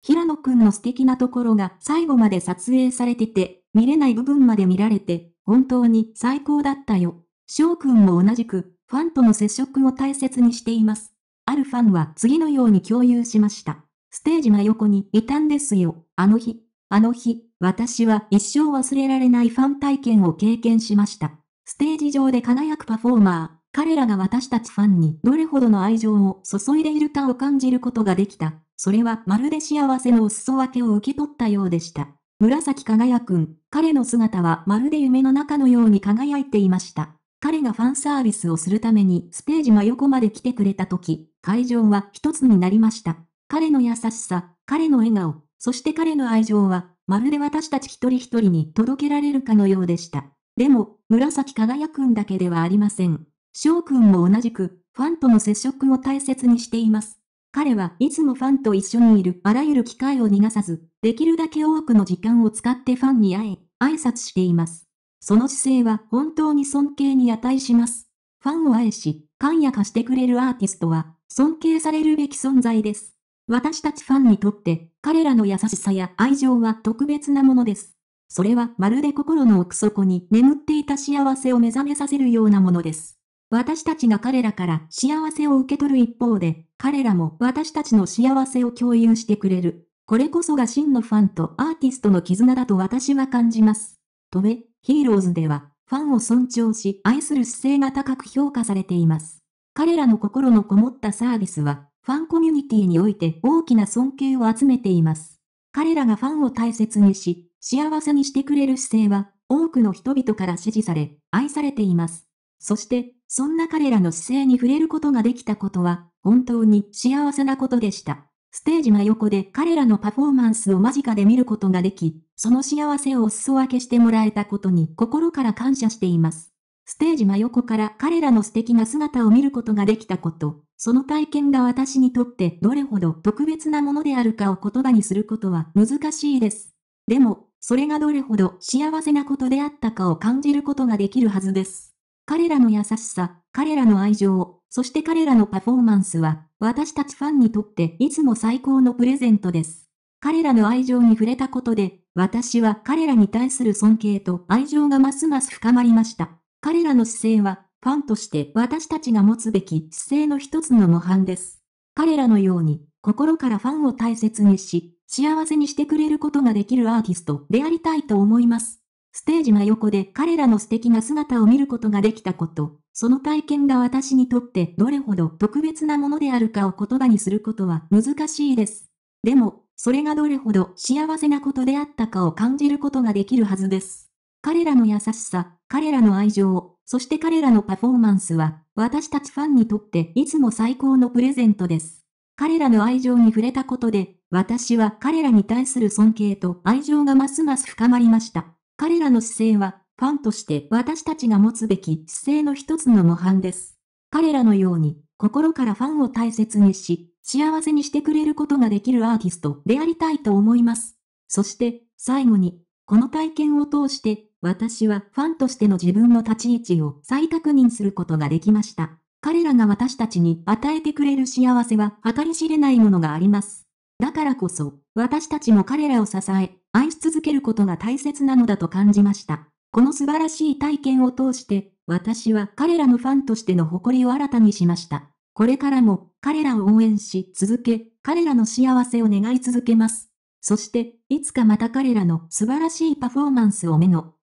平野くんの素敵なところが最後まで撮影されてて、見れない部分まで見られて、本当に最高だったよ。翔くんも同じく、ファンとの接触を大切にしています。あるファンは次のように共有しました。ステージ真横にいたんですよ。あの日、あの日、私は一生忘れられないファン体験を経験しました。ステージ上で輝くパフォーマー、彼らが私たちファンにどれほどの愛情を注いでいるかを感じることができた。それはまるで幸せのお裾分けを受け取ったようでした。紫輝くん、彼の姿はまるで夢の中のように輝いていました。彼がファンサービスをするためにステージ真横まで来てくれた時、会場は一つになりました。彼の優しさ、彼の笑顔、そして彼の愛情は、まるで私たち一人一人に届けられるかのようでした。でも、紫輝くんだけではありません。翔くんも同じく、ファンとの接触を大切にしています。彼はいつもファンと一緒にいるあらゆる機会を逃がさず、できるだけ多くの時間を使ってファンに会え、挨拶しています。その姿勢は本当に尊敬に値します。ファンを愛し、感や化してくれるアーティストは、尊敬されるべき存在です。私たちファンにとって、彼らの優しさや愛情は特別なものです。それはまるで心の奥底に眠っていた幸せを目覚めさせるようなものです。私たちが彼らから幸せを受け取る一方で、彼らも私たちの幸せを共有してくれる。これこそが真のファンとアーティストの絆だと私は感じます。とべ、ヒーローズでは、ファンを尊重し愛する姿勢が高く評価されています。彼らの心のこもったサービスは、ファンコミュニティにおいて大きな尊敬を集めています。彼らがファンを大切にし、幸せにしてくれる姿勢は、多くの人々から支持され、愛されています。そして、そんな彼らの姿勢に触れることができたことは、本当に幸せなことでした。ステージ真横で彼らのパフォーマンスを間近で見ることができ、その幸せをお裾分けしてもらえたことに心から感謝しています。ステージ真横から彼らの素敵な姿を見ることができたこと、その体験が私にとってどれほど特別なものであるかを言葉にすることは難しいです。でも、それがどれほど幸せなことであったかを感じることができるはずです。彼らの優しさ、彼らの愛情、そして彼らのパフォーマンスは、私たちファンにとっていつも最高のプレゼントです。彼らの愛情に触れたことで、私は彼らに対する尊敬と愛情がますます深まりました。彼らの姿勢は、ファンとして私たちが持つべき姿勢の一つの模範です。彼らのように、心からファンを大切にし、幸せにしてくれることができるアーティストでありたいと思います。ステージ真横で彼らの素敵な姿を見ることができたこと、その体験が私にとってどれほど特別なものであるかを言葉にすることは難しいです。でも、それがどれほど幸せなことであったかを感じることができるはずです。彼らの優しさ、彼らの愛情、そして彼らのパフォーマンスは、私たちファンにとっていつも最高のプレゼントです。彼らの愛情に触れたことで、私は彼らに対する尊敬と愛情がますます深まりました。彼らの姿勢は、ファンとして私たちが持つべき姿勢の一つの模範です。彼らのように、心からファンを大切にし、幸せにしてくれることができるアーティストでありたいと思います。そして、最後に、この体験を通して、私はファンとしての自分の立ち位置を再確認することができました。彼らが私たちに与えてくれる幸せは計り知れないものがあります。だからこそ、私たちも彼らを支え、愛し続けることが大切なのだと感じました。この素晴らしい体験を通して、私は彼らのファンとしての誇りを新たにしました。これからも彼らを応援し続け、彼らの幸せを願い続けます。そして、いつかまた彼らの素晴らしいパフォーマンスを目の